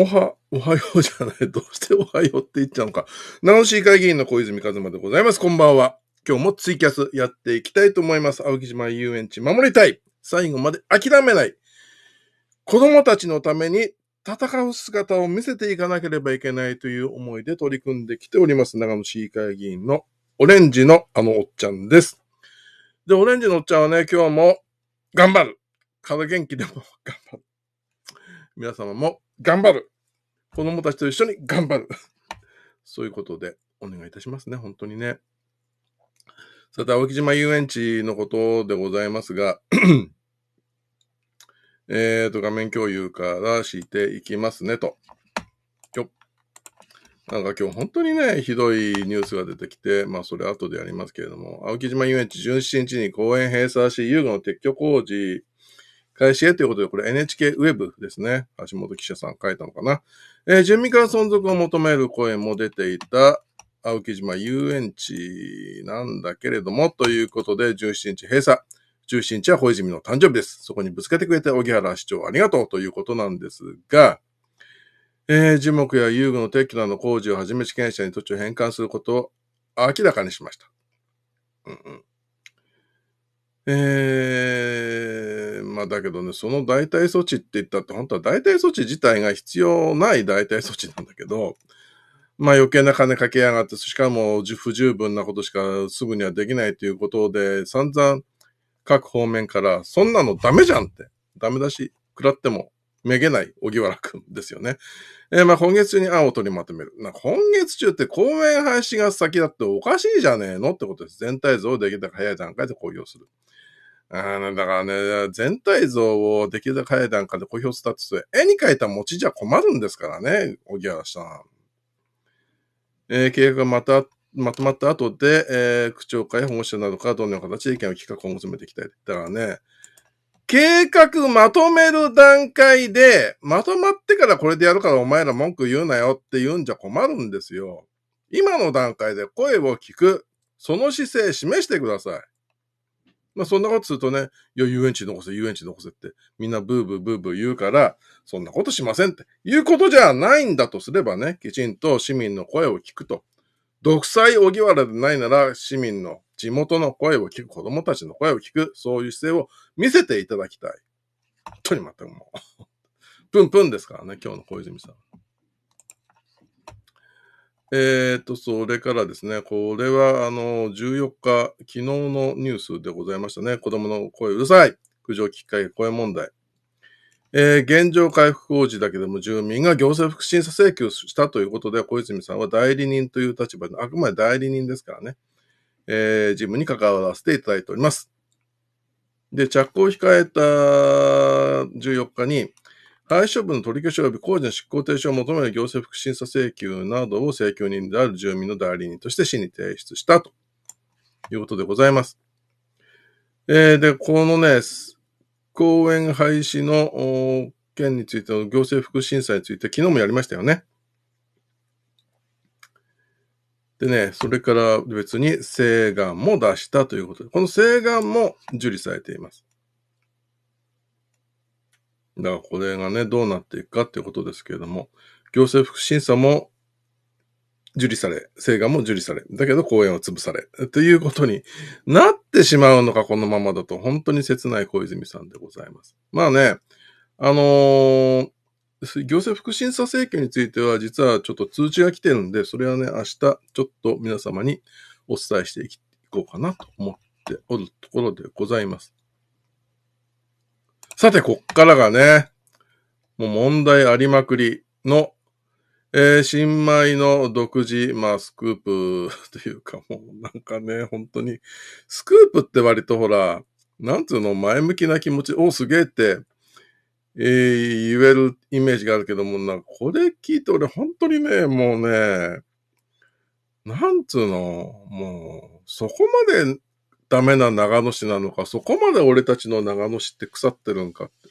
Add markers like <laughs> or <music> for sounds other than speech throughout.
おは、おはようじゃない。どうしておはようって言っちゃうのか。直し会議員の小泉和馬でございます。こんばんは。今日もツイキャスやっていきたいと思います。青木島遊園地守りたい。最後まで諦めない。子供たちのために戦う姿を見せていかなければいけないという思いで取り組んできております。長野市議会議員のオレンジのあのおっちゃんです。で、オレンジのおっちゃんはね、今日も頑張る。か元気でも頑張る。皆様も頑張る子供たちと一緒に頑張る <laughs> そういうことでお願いいたしますね、本当にね。さて、青木島遊園地のことでございますが、<clears throat> えっと、画面共有から敷いていきますねと。よなんか今日本当にね、ひどいニュースが出てきて、まあそれ後でやりますけれども、青木島遊園地17日に公園閉鎖し、遊具の撤去工事開始へということで、これ NHK ウェブですね。橋本記者さん書いたのかな。えー、住民から存続を求める声も出ていた、青木島遊園地なんだけれども、ということで、17日閉鎖。17日は小泉の誕生日です。そこにぶつけてくれて、小木原市長ありがとうということなんですが、えー、樹木や遊具の撤去などの工事をはじめ地権者に土地を返還することを明らかにしました。うんうんえー、まあだけどね、その代替措置って言ったって、本当は代替措置自体が必要ない代替措置なんだけど、まあ余計な金かけやがって、しかも不十分なことしかすぐにはできないということで、散々各方面から、そんなのダメじゃんって、ダメ出し食らってもめげない荻原くんですよね。えー、まあ今月中に案を取りまとめる。な今月中って公演廃止が先だっておかしいじゃねえのってことです。全体像をできるだけ早い段階で公表する。あだからね、全体像をできるだけ早い段階で公表したって、絵に描いた餅じゃ困るんですからね、小木原さん。えー、計画がまた、まとまった後で、えー、区長会、保護者などからどのような形で意見を聞くか今後詰めていきたい。だからね、計画まとめる段階で、まとまってからこれでやるからお前ら文句言うなよって言うんじゃ困るんですよ。今の段階で声を聞く。その姿勢示してください。まあそんなことするとね、いや、遊園地残せ、遊園地残せって、みんなブーブーブーブー言うから、そんなことしませんっていうことじゃないんだとすればね、きちんと市民の声を聞くと。独裁荻原でないなら市民の地元の声を聞く、子供たちの声を聞く、そういう姿勢を見せていただきたい。本当に全くもう。<laughs> プンプンですからね、今日の小泉さん。えー、っと、それからですね、これは、あの、14日、昨日のニュースでございましたね。子供の声うるさい苦情きっかけ声問題。えー、現状回復工事だけでも住民が行政福祉審査請求したということで、小泉さんは代理人という立場で、あくまで代理人ですからね、えー、事務に関わらせていただいております。で、着工を控えた14日に、廃処分の取り消し及び工事の執行停止を求める行政福祉審査請求などを請求人である住民の代理人として市に提出したということでございます。えー、で、このね、公園廃止の件についての行政福祉審査について昨日もやりましたよね。でね、それから別に請願も出したということで、この請願も受理されています。だからこれがね、どうなっていくかっていうことですけれども、行政福祉審査も受理され、請願も受理され、だけど公演を潰され、ということになってしまうのか、このままだと、本当に切ない小泉さんでございます。まあね、あのー、行政福審査請求については、実はちょっと通知が来てるんで、それはね、明日、ちょっと皆様にお伝えしていこうかなと思っておるところでございます。さて、こっからがね、もう問題ありまくりのえー、新米の独自、まあ、スクープ <laughs> というか、もうなんかね、本当に、スクープって割とほら、なんつうの、前向きな気持ち、おすげえって、えー、言えるイメージがあるけども、なんかこれ聞いて俺本当にね、もうね、なんつうの、もう、そこまでダメな長野市なのか、そこまで俺たちの長野市って腐ってるんかって。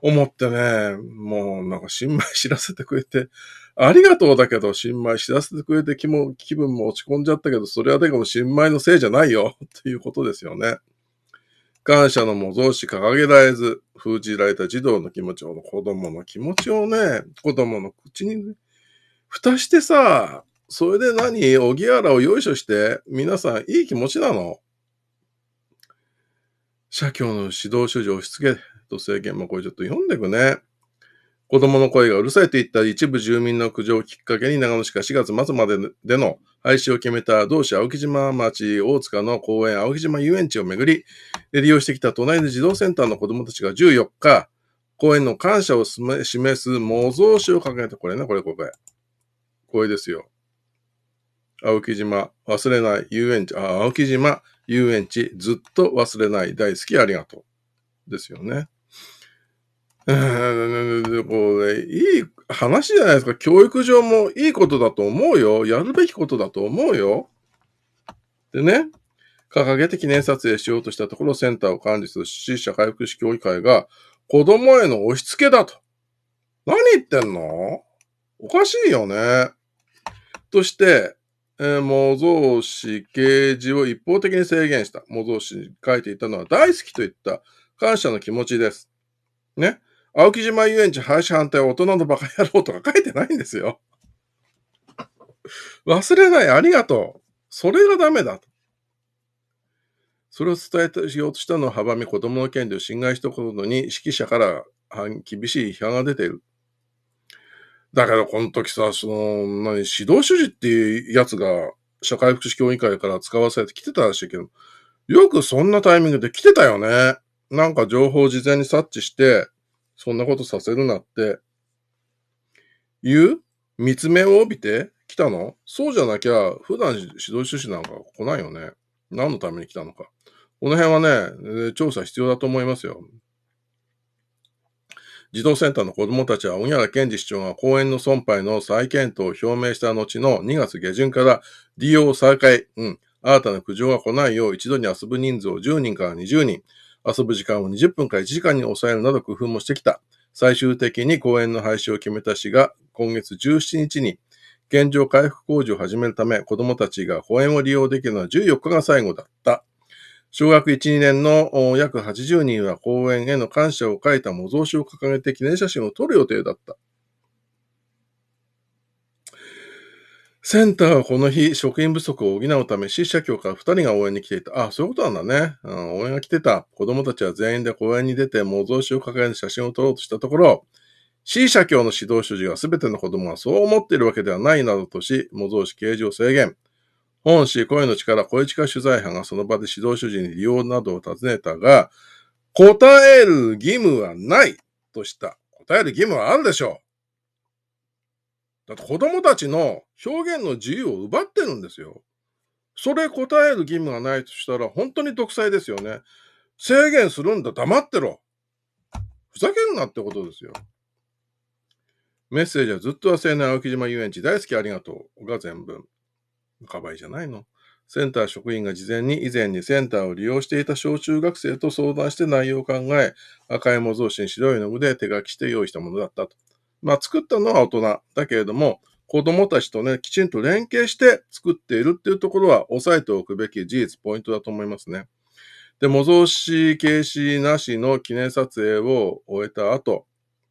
思ってね、もうなんか新米知らせてくれて、ありがとうだけど、新米知らせてくれて気も気分も落ち込んじゃったけど、それはでも新米のせいじゃないよ、と <laughs> いうことですよね。感謝の模造紙掲げられず、封じられた児童の気持ちを、子供の気持ちをね、子供の口に、ね、蓋してさ、それで何おぎやらをよいしょして、皆さんいい気持ちなの社協の指導所持を押し付け、と制限。もこれちょっと読んでくね。子供の声がうるさいと言った一部住民の苦情をきっかけに長野市が4月末まででの廃止を決めた同市青木島町大塚の公園青木島遊園地をめぐり、利用してきた隣の児童センターの子供たちが14日、公園の感謝を示す模造紙を掲げて、これね、これこれ。これですよ。青木島忘れない遊園地、あ、青木島遊園地ずっと忘れない大好きありがとう。ですよね。うん、これ、いい話じゃないですか。教育上もいいことだと思うよ。やるべきことだと思うよ。でね、掲げて記念撮影しようとしたところ、センターを管理する支持者回復士協議会が、子供への押し付けだと。何言ってんのおかしいよね。として、えー、模造紙掲示を一方的に制限した。模造紙に書いていたのは大好きといった感謝の気持ちです。ね。青木島遊園地廃止反対は大人のバカ野郎とか書いてないんですよ。<laughs> 忘れない、ありがとう。それがダメだと。それを伝えしようとしたのを阻み、子供の権利を侵害したことに、指揮者から厳しい批判が出ている。だけど、この時さ、その、何、指導主事っていうやつが、社会福祉協議会から使わされてきてたらしいけど、よくそんなタイミングで来てたよね。なんか情報を事前に察知して、そんなことさせるなって、言う見つめを帯びて来たのそうじゃなきゃ、普段指導趣旨なんか来ないよね。何のために来たのか。この辺はね、調査必要だと思いますよ。児童センターの子供たちは、小原健治市長が公園の損廃の再検討を表明した後の2月下旬から利用再開、うん、新たな苦情が来ないよう一度に遊ぶ人数を10人から20人、遊ぶ時間を20分から1時間に抑えるなど工夫もしてきた。最終的に公園の廃止を決めた市が今月17日に現状回復工事を始めるため子供たちが公園を利用できるのは14日が最後だった。小学1、2年の約80人は公園への感謝を書いた模造紙を掲げて記念写真を撮る予定だった。センターはこの日、職員不足を補うため、支社協から2人が応援に来ていた。あ、そういうことなんだね。うん、応援が来てた。子供たちは全員で公園に出て、模造紙を抱える写真を撮ろうとしたところ、C 社協の指導主事が全ての子供はそう思っているわけではないなどとし、模造紙掲示を制限。本市声の力小市化取材班がその場で指導主事に利用などを尋ねたが、答える義務はないとした。答える義務はあるでしょう。だって子供たちの表現の自由を奪ってるんですよ。それ答える義務がないとしたら本当に独裁ですよね。制限するんだ、黙ってろ。ふざけるなってことですよ。メッセージはずっと忘れない青木島遊園地大好きありがとうが全文。かばいじゃないの。センター職員が事前に以前にセンターを利用していた小中学生と相談して内容を考え、赤い模造紙に白い絵の具で手書きして用意したものだったと。まあ、作ったのは大人だけれども、子供たちとね、きちんと連携して作っているっていうところは押さえておくべき事実、ポイントだと思いますね。で、模造紙、形式なしの記念撮影を終えた後、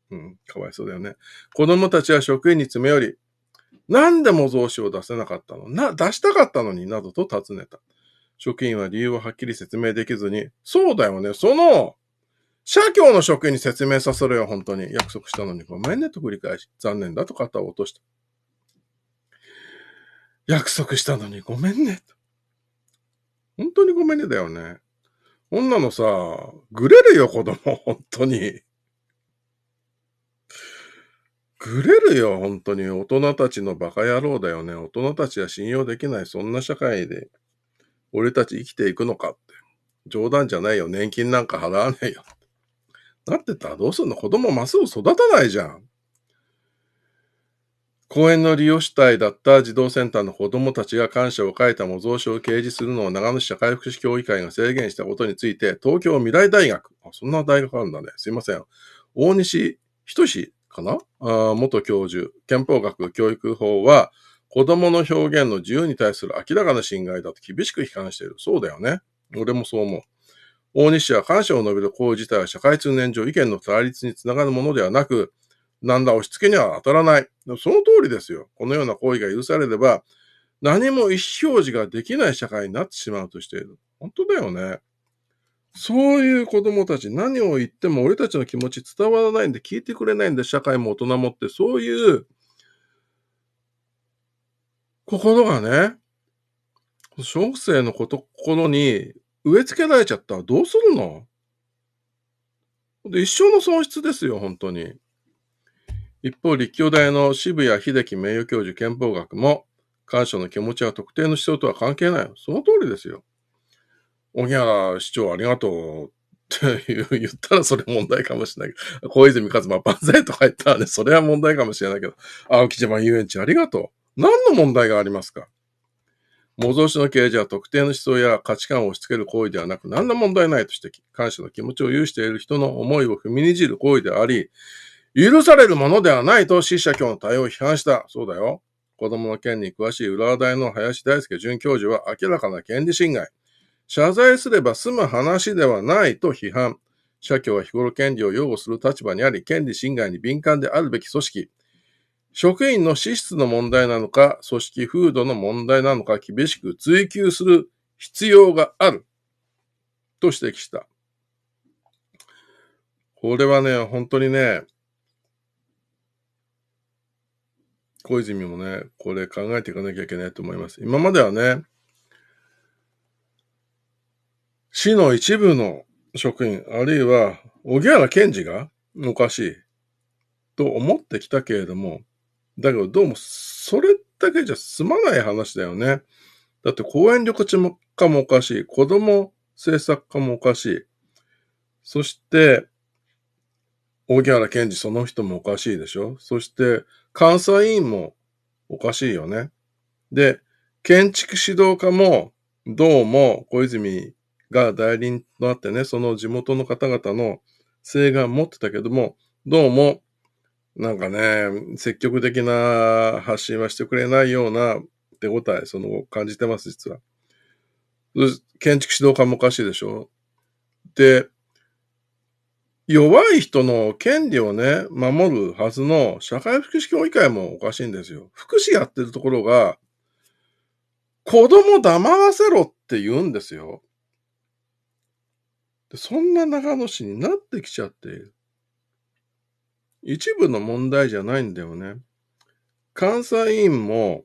うん、かわいそうだよね。子供たちは職員に詰め寄り、なんで模造紙を出せなかったのな、出したかったのになどと尋ねた。職員は理由をはっきり説明できずに、そうだよね、その、社協の職員に説明させろよ、本当に。約束したのにごめんねと繰り返し、残念だと肩を落とした。約束したのにごめんねと。本当にごめんねだよね。女のさ、ぐれるよ、子供、<laughs> 本当に。ぐれるよ、本当に。大人たちのバカ野郎だよね。大人たちは信用できない。そんな社会で、俺たち生きていくのかって。冗談じゃないよ。年金なんか払わないよ。なってたらどうすんの子供ますぐ育たないじゃん。公園の利用主体だった児童センターの子供たちが感謝を書いた模造書を掲示するのを長野市社会福祉協議会が制限したことについて、東京未来大学、あそんな大学あるんだね。すいません。大西仁かなあ元教授、憲法学教育法は、子供の表現の自由に対する明らかな侵害だと厳しく批判している。そうだよね。俺もそう思う。大西は感謝を述べる行為自体は社会通念上意見の対立につながるものではなく、何ら押し付けには当たらない。その通りですよ。このような行為が許されれば、何も意思表示ができない社会になってしまうとしている。本当だよね。そういう子供たち、何を言っても俺たちの気持ち伝わらないんで聞いてくれないんで社会も大人もって、そういう心がね、小学生のこと、心に植え付けられちゃったらどうするので一生の損失ですよ、本当に。一方、立教大の渋谷秀樹名誉教授憲法学も、感謝の気持ちは特定の思想とは関係ない。その通りですよ。荻原市長ありがとうって言ったらそれ問題かもしれないけど、小泉一馬万歳とか言ったらね、それは問題かもしれないけど、青木島遊園地ありがとう。何の問題がありますか模造紙の掲示は特定の思想や価値観を押し付ける行為ではなく、何ら問題ないと指摘。感謝の気持ちを有している人の思いを踏みにじる行為であり、許されるものではないと死者教の対応を批判した。そうだよ。子供の件に詳しい浦和大の林大輔准教授は明らかな権利侵害。謝罪すれば済む話ではないと批判。社協は日頃権利を擁護する立場にあり、権利侵害に敏感であるべき組織。職員の資質の問題なのか、組織風土の問題なのか、厳しく追求する必要がある。と指摘した。これはね、本当にね、小泉もね、これ考えていかなきゃいけないと思います。今まではね、市の一部の職員、あるいは、小木原検事がおかしいと思ってきたけれども、だけど、どうも、それだけじゃ済まない話だよね。だって公園緑地もかもおかしい。子供政策家もおかしい。そして、大木原健二その人もおかしいでしょそして、監査委員もおかしいよね。で、建築指導課も、どうも小泉が代理人となってね、その地元の方々の請願持ってたけども、どうもなんかね、積極的な発信はしてくれないような手応え、その感じてます、実は。建築指導官もおかしいでしょで、弱い人の権利をね、守るはずの社会福祉協議会もおかしいんですよ。福祉やってるところが、子供黙らせろって言うんですよ。そんな長野市になってきちゃっている。一部の問題じゃないんだよね。監査委員も、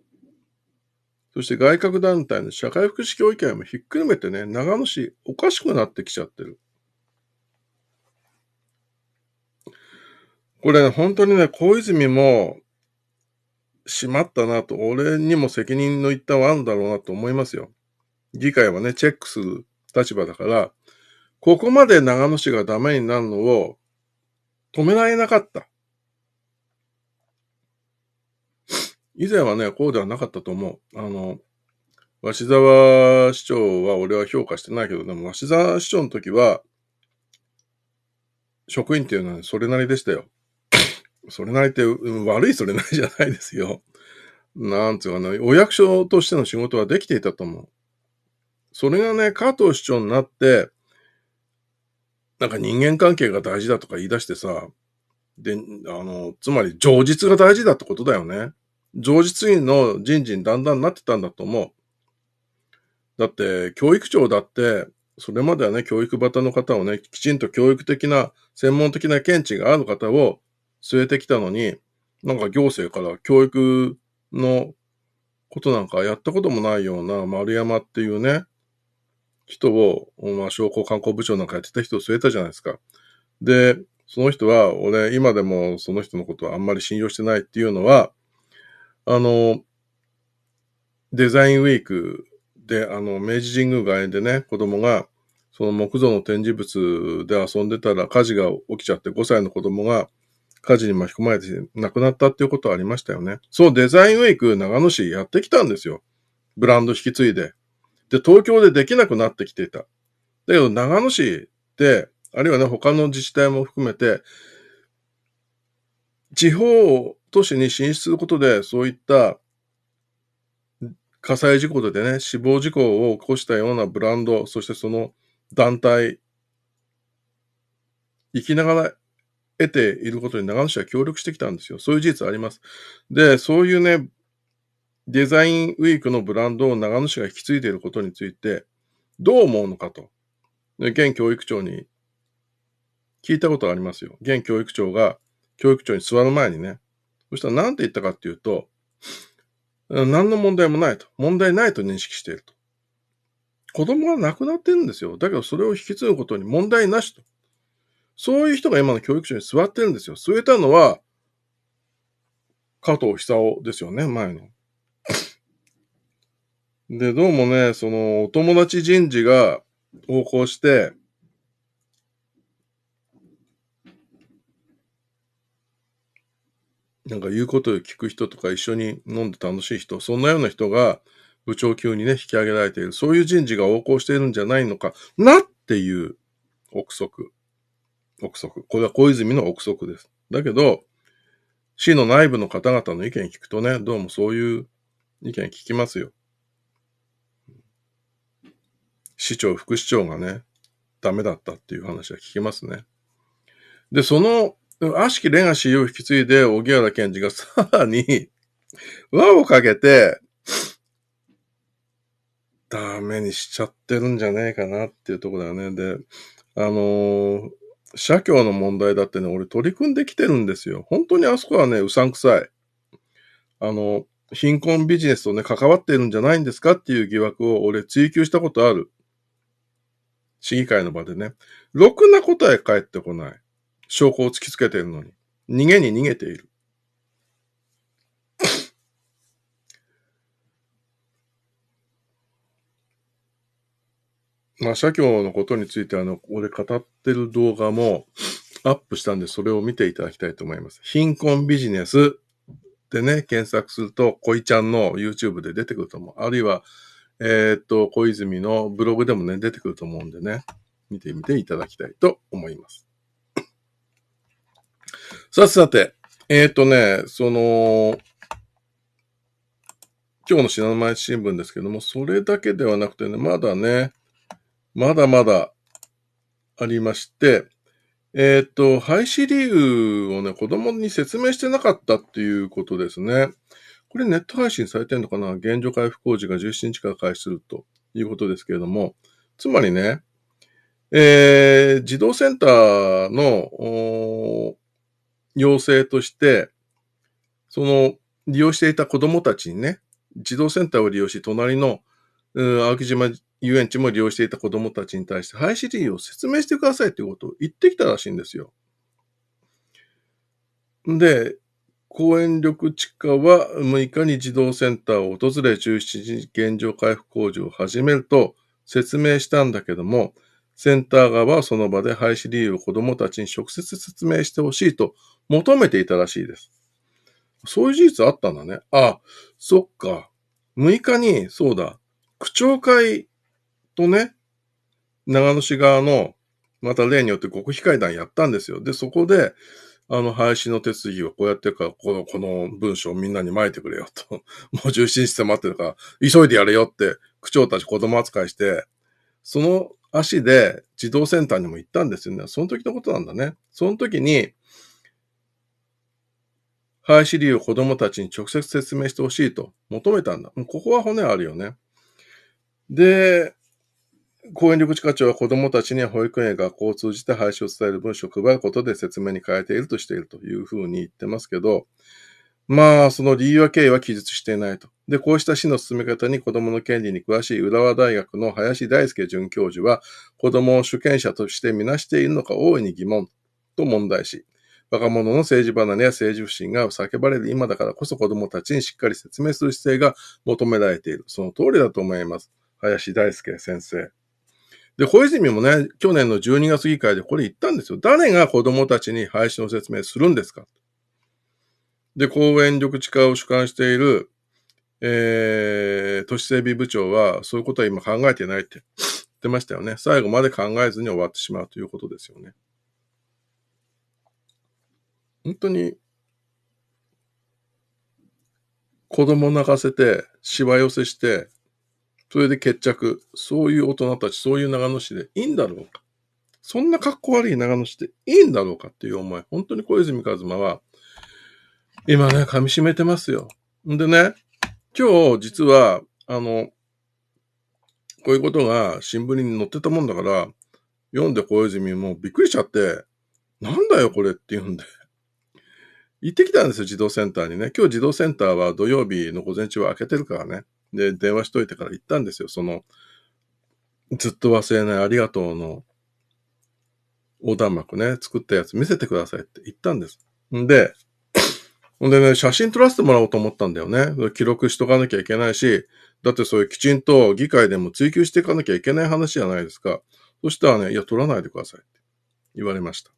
そして外郭団体の社会福祉協議会もひっくるめてね、長野市おかしくなってきちゃってる。これ、ね、本当にね、小泉も、しまったなと、俺にも責任の一端はあるんだろうなと思いますよ。議会はね、チェックする立場だから、ここまで長野市がダメになるのを止められなかった。以前はね、こうではなかったと思う。あの、鷲沢市長は俺は評価してないけど、でも鷲沢市長の時は、職員っていうのはそれなりでしたよ。<coughs> それなりって、悪いそれなりじゃないですよ。なんつうかな、お役所としての仕事はできていたと思う。それがね、加藤市長になって、なんか人間関係が大事だとか言い出してさ、で、あの、つまり、情実が大事だってことだよね。常実員の人事にだんだんなってたんだと思う。だって、教育長だって、それまではね、教育バタの方をね、きちんと教育的な、専門的な見地がある方を据えてきたのに、なんか行政から教育のことなんかやったこともないような丸山っていうね、人を、まあ、商工観光部長なんかやってた人を据えたじゃないですか。で、その人は、俺、今でもその人のことはあんまり信用してないっていうのは、あの、デザインウィークで、あの、明治神宮外苑でね、子供が、その木造の展示物で遊んでたら火事が起きちゃって5歳の子供が火事に巻き込まれて亡くなったっていうことはありましたよね。そう、デザインウィーク長野市やってきたんですよ。ブランド引き継いで。で、東京でできなくなってきていた。だけど、長野市って、あるいはね、他の自治体も含めて、地方都市に進出することで、そういった火災事故でね、死亡事故を起こしたようなブランド、そしてその団体、生きながら得ていることに長野市は協力してきたんですよ。そういう事実あります。で、そういうね、デザインウィークのブランドを長野市が引き継いでいることについて、どう思うのかと。現教育長に聞いたことありますよ。現教育長が、教育長に座る前にね、そしたら何て言ったかっていうと、何の問題もないと。問題ないと認識していると。子供が亡くなってるんですよ。だけどそれを引き継ぐことに問題なしと。そういう人が今の教育所に座ってるんですよ。据えたのは、加藤久夫ですよね、前の。で、どうもね、その、お友達人事が横行して、なんか言うことを聞く人とか一緒に飲んで楽しい人、そんなような人が部長級にね、引き上げられている。そういう人事が横行しているんじゃないのかなっていう憶測。憶測。これは小泉の憶測です。だけど、市の内部の方々の意見聞くとね、どうもそういう意見聞きますよ。市長、副市長がね、ダメだったっていう話は聞きますね。で、そのでも、悪しきレガシーを引き継いで、小木原健二がさらに、<laughs> 輪をかけて、ダメにしちゃってるんじゃねえかなっていうとこだよね。で、あのー、社協の問題だってね、俺取り組んできてるんですよ。本当にあそこはね、うさんくさい。あの、貧困ビジネスとね、関わってるんじゃないんですかっていう疑惑を俺追求したことある。市議会の場でね。ろくな答え返ってこない。証拠を突きつけているのに、逃げに逃げている。<coughs> まあ、社協のことについて、あの、ここで語ってる動画もアップしたんで、それを見ていただきたいと思います。貧困ビジネスでね、検索すると、恋ちゃんの YouTube で出てくると思う。あるいは、えー、っと、小泉のブログでもね、出てくると思うんでね、見てみていただきたいと思います。さてさて、えー、っ、とね、その、今日の品の前新聞ですけども、それだけではなくてね、まだね、まだまだありまして、えー、っ、と、廃止理由をね、子供に説明してなかったっていうことですね。これネット配信されてるのかな現状回復工事が17日から開始するということですけれども、つまりね、えー、児童センターの、要請として、その利用していた子供たちにね、児童センターを利用し、隣の、うん、青木島遊園地も利用していた子供たちに対して、廃止理由を説明してくださいということを言ってきたらしいんですよ。で、公園緑地下は6日に児童センターを訪れ17日現状回復工事を始めると説明したんだけども、センター側はその場で廃止理由を子供たちに直接説明してほしいと求めていたらしいです。そういう事実あったんだね。あ、そっか。6日に、そうだ、区長会とね、長野市側の、また例によって国費会談やったんですよ。で、そこで、あの、廃止の手続きをこうやってるから、この、この文章をみんなに巻いてくれよと。<laughs> もう重心して待ってるから、急いでやれよって、区長たち子供扱いして、その足で児童センターにも行ったんですよね。その時のことなんだね。その時に、廃止理由を子供たちに直接説明してほしいと求めたんだ。ここは骨あるよね。で、公園緑地課長は子供たちには保育園や学校を通じて廃止を伝える文書を配ることで説明に変えているとしているというふうに言ってますけど、まあ、その理由は経緯は記述していないと。で、こうした死の進め方に子供の権利に詳しい浦和大学の林大輔准教授は、子供を主権者としてみなしているのか大いに疑問と問題し、若者の政治離れや政治不信が叫ばれる今だからこそ子供たちにしっかり説明する姿勢が求められている。その通りだと思います。林大輔先生。で、小泉もね、去年の12月議会でこれ言ったんですよ。誰が子供たちに廃止の説明するんですかで、公園緑地化を主管している、えー、都市整備部長は、そういうことは今考えてないって言ってましたよね。最後まで考えずに終わってしまうということですよね。本当に、子供泣かせて、しわ寄せして、それで決着。そういう大人たち、そういう長野市でいいんだろうか。そんな格好悪い長野市でいいんだろうかっていう思い。本当に小泉一馬は、今ね、噛み締めてますよ。んでね、今日実は、あの、こういうことが新聞に載ってたもんだから、読んで小泉もびっくりしちゃって、なんだよこれって言うんで。行ってきたんですよ、児童センターにね。今日児童センターは土曜日の午前中は開けてるからね。で、電話しといてから行ったんですよ。その、ずっと忘れないありがとうの横断幕ね、作ったやつ見せてくださいって言ったんです。んで、ほんでね、写真撮らせてもらおうと思ったんだよね。記録しとかなきゃいけないし、だってそういうきちんと議会でも追求していかなきゃいけない話じゃないですか。そしたらね、いや、撮らないでくださいって言われました。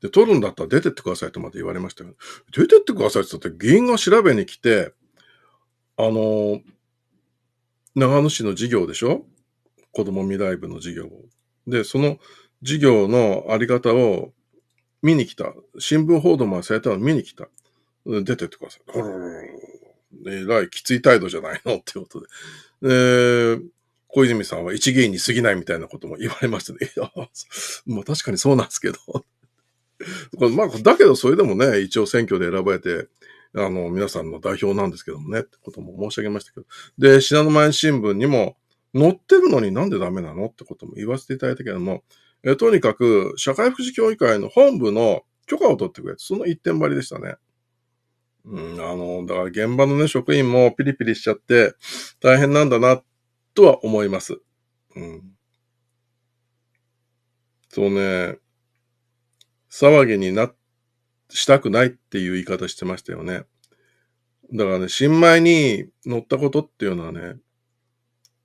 で、撮るんだったら出てってくださいとまで言われましたけど、出てってくださいって言ったて、議員が調べに来て、あの、長野市の事業でしょ子供未来部の事業を。で、その事業のあり方を見に来た。新聞報道までされたの見に来た。出てってください。ほろろえらいきつい態度じゃないのってことで。えー、小泉さんは一議員に過ぎないみたいなことも言われましたね。いや、まあ確かにそうなんですけど。まあ、だけどそれでもね、一応選挙で選ばれて、あの、皆さんの代表なんですけどもね、ってことも申し上げましたけど。で、信濃前新聞にも載ってるのになんでダメなのってことも言わせていただいたけども、えとにかく、社会福祉協議会の本部の許可を取ってくれ。その一点張りでしたね。うん、あの、だから現場のね、職員もピリピリしちゃって、大変なんだな、とは思います。うん。そうね、騒ぎにな、したくないっていう言い方してましたよね。だからね、新米に乗ったことっていうのはね、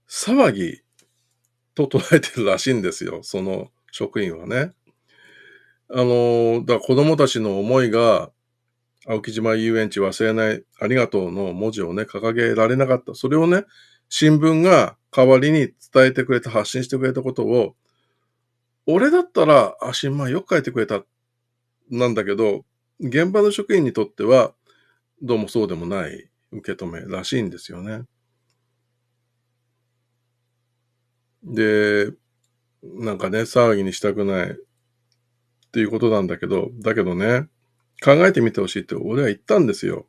騒ぎと捉えてるらしいんですよ。その、職員はね。あの、だ子供たちの思いが、青木島遊園地忘れないありがとうの文字をね、掲げられなかった。それをね、新聞が代わりに伝えてくれた、発信してくれたことを、俺だったら、あ、新聞よく書いてくれた、なんだけど、現場の職員にとっては、どうもそうでもない受け止めらしいんですよね。で、なんかね、騒ぎにしたくないっていうことなんだけど、だけどね、考えてみてほしいって俺は言ったんですよ。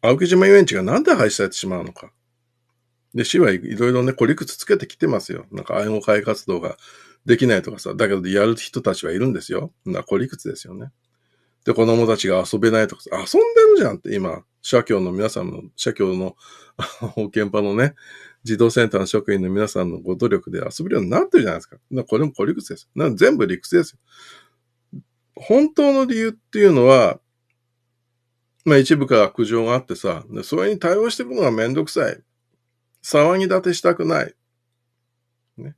青木島遊園地がなんで廃止されてしまうのか。で、市はいろいろね、孤立つけてきてますよ。なんか愛護会活動ができないとかさ、だけどやる人たちはいるんですよ。な、孤立ですよね。で、子供たちが遊べないとかさ、遊んでるじゃんって今、社協の皆さんの、社協の、保健場のね、児童センターの職員の皆さんのご努力で遊べるようになってるじゃないですか。かこれもこれ理屈です。な全部理屈ですよ。本当の理由っていうのは、まあ一部から苦情があってさ、それに対応していくのがめんどくさい。騒ぎ立てしたくない。ね。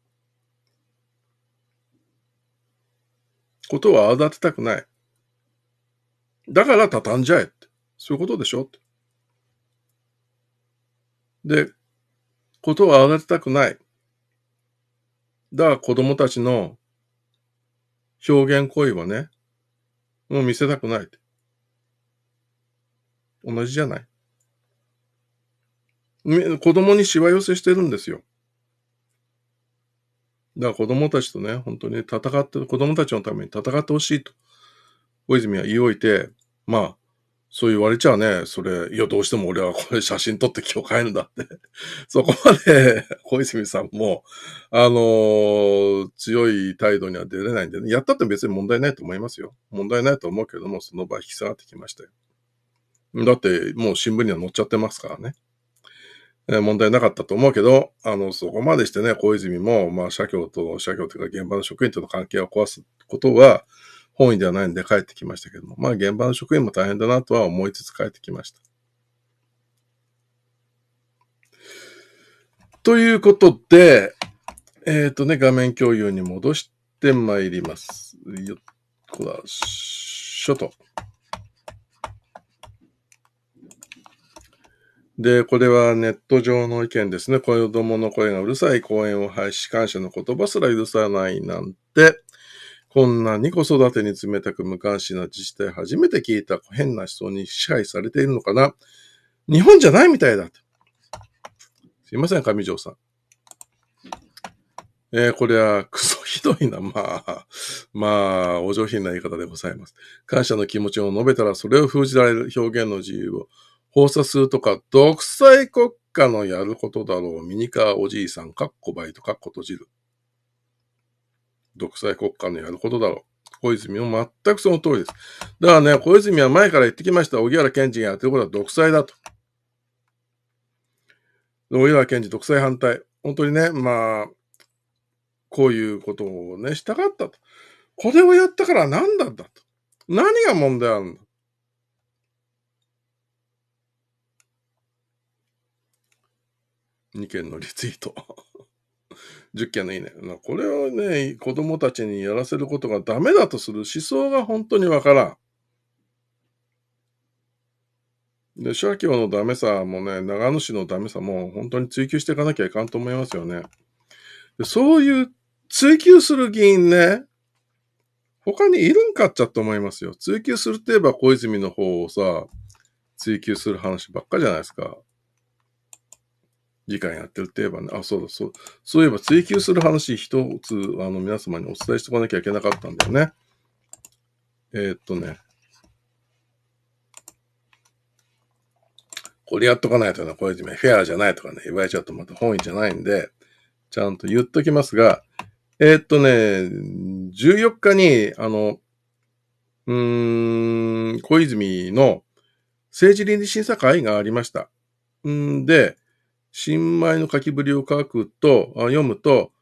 ことを泡立てたくない。だから畳んじゃえって。そういうことでしょで、ことを荒立たくない。だから子供たちの表現行為はね、もう見せたくない。同じじゃない。子供にしわ寄せしてるんですよ。だから子供たちとね、本当に戦って、子供たちのために戦ってほしいと、小泉は言いおいて、まあ、そう言われちゃうね、それ、いや、どうしても俺はこれ写真撮って今日帰るんだって <laughs> そこまで、<laughs> 小泉さんも、あのー、強い態度には出れないんでね、やったって別に問題ないと思いますよ。問題ないと思うけども、その場引き下がってきましたよ。だって、もう新聞には載っちゃってますからね。え問題なかったと思うけど、あの、そこまでしてね、小泉も、まあ、社協と、社協というか現場の職員との関係を壊すことは、本意ではないんで帰ってきましたけども、まあ現場の職員も大変だなとは思いつつ帰ってきました。ということで、えっ、ー、とね、画面共有に戻してまいります。よっこらしょと。で、これはネット上の意見ですね。子供の声がうるさい公演を廃止、感謝の言葉すら許さないなんて。こんなに子育てに冷たく無関心な自治体初めて聞いた変な思想に支配されているのかな日本じゃないみたいだ。すいません、上条さん。えー、これは、クソひどいな。まあ、<laughs> まあ、お上品な言い方でございます。感謝の気持ちを述べたら、それを封じられる表現の自由を放射するとか、独裁国家のやることだろう。ミニカーおじいさん、カッコバイト、カッコ閉じる。独裁国家のやることだろう。小泉も全くその通りです。だからね、小泉は前から言ってきました。荻原健治がやってることは独裁だと。荻原健治独裁反対。本当にね、まあ、こういうことをね、したかったと。これをやったから何なんだと。何が問題あるんだ。2件のリツイート10件のいいね。これをね、子供たちにやらせることがダメだとする思想が本当にわからん。で、社協のダメさもね、長野市のダメさも本当に追求していかなきゃいかんと思いますよね。でそういう追求する議員ね、他にいるんかっちゃと思いますよ。追求するって言えば小泉の方をさ、追求する話ばっかじゃないですか。時間やってるって言えばね、あ、そうだ、そう、そういえば追求する話一つ、あの、皆様にお伝えしておかなきゃいけなかったんだよね。えー、っとね。これやっとかないとね、これじめ、フェアじゃないとかね、言われちゃうとまた本意じゃないんで、ちゃんと言っときますが、えー、っとね、14日に、あの、うーん、小泉の政治倫理審査会がありました。んで、新米の書きぶりを書くと、読むと、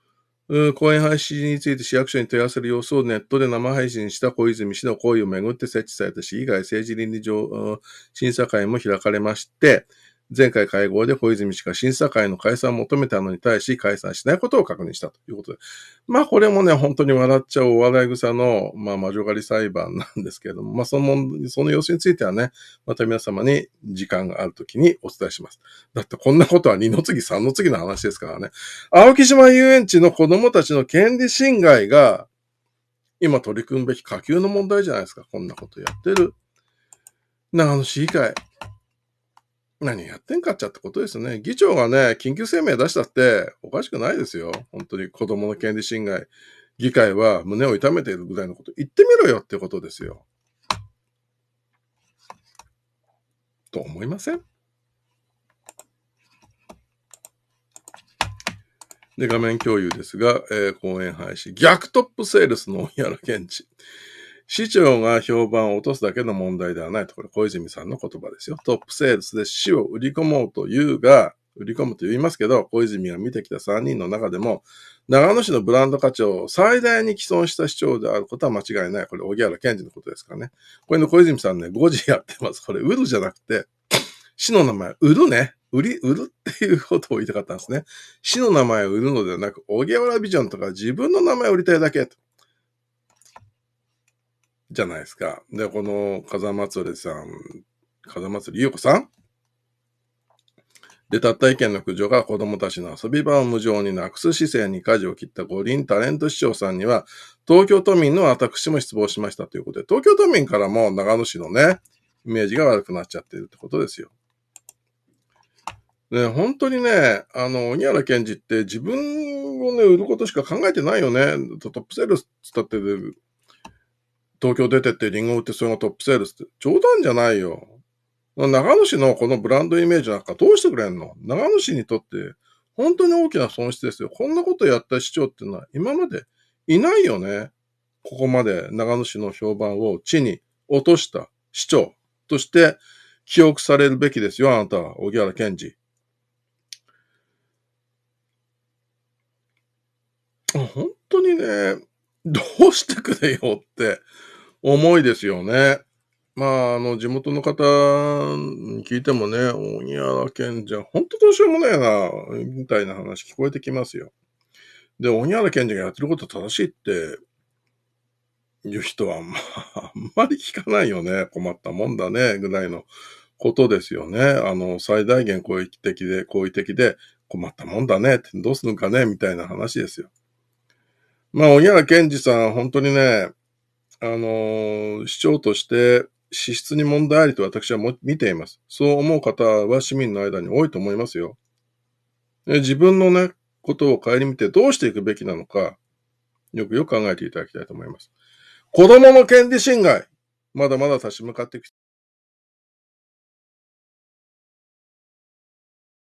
公演配信について市役所に問い合わせる様子をネットで生配信した小泉氏の行為をめぐって設置された市以外政治倫理上審査会も開かれまして、前回会合で小泉氏が審査会の解散を求めたのに対し解散しないことを確認したということで。まあこれもね、本当に笑っちゃうお笑い草の、まあ魔女狩り裁判なんですけれども、まあその、その様子についてはね、また皆様に時間があるときにお伝えします。だってこんなことは二の次三の次の話ですからね。青木島遊園地の子供たちの権利侵害が、今取り組むべき下級の問題じゃないですか。こんなことやってる。長野市議会。何やってんかっちゃってことですね。議長がね、緊急声明出したっておかしくないですよ。本当に子供の権利侵害。議会は胸を痛めているぐらいのこと言ってみろよってことですよ。と思いませんで、画面共有ですが、えー、講演廃止。逆トップセールスの大の現地。市長が評判を落とすだけの問題ではないと、これ小泉さんの言葉ですよ。トップセールスで市を売り込もうというが、売り込むと言いますけど、小泉が見てきた3人の中でも、長野市のブランド課長を最大に既存した市長であることは間違いない。これ、荻原健治のことですからね。これの小泉さんね、5時やってます。これ、売るじゃなくて、市の名前、売るね。売り、売るっていうことを言いたかったんですね。市の名前を売るのではなく、荻原ビジョンとか自分の名前を売りたいだけ。じゃないですか。で、この風祭りさん、風祭り優子さんで、たった意見の苦情が子供たちの遊び場を無情になくす姿勢に舵を切った五輪タレント市長さんには、東京都民の私も失望しましたということで、東京都民からも長野市のね、イメージが悪くなっちゃってるってことですよ。ね、本当にね、あの、鬼原健治って自分をね、売ることしか考えてないよね。トップセールスつって、東京出てってリンゴ売ってそれがトップセールスって、冗談じゃないよ。長野市のこのブランドイメージなんかどうしてくれんの長野市にとって本当に大きな損失ですよ。こんなことやった市長っていうのは今までいないよね。ここまで長野市の評判を地に落とした市長として記憶されるべきですよ、あなたは、小木原健治。本当にね、どうしてくれよって。重いですよね。まあ、あの、地元の方に聞いてもね、大宮県じゃ、本当どうしようもないな、みたいな話聞こえてきますよ。で、大宮県じがやってること正しいって、いう人は、まあ、あんまり聞かないよね。困ったもんだね、ぐらいのことですよね。あの、最大限好意的で、好意的で、困ったもんだね、ってどうするんかね、みたいな話ですよ。まあ、小木原健二さん、本当にね、あの、市長として資質に問題ありと私はも見ています。そう思う方は市民の間に多いと思いますよ。自分のね、ことを顧みてどうしていくべきなのか、よくよく考えていただきたいと思います。子供の権利侵害、まだまだ立ち向かってきて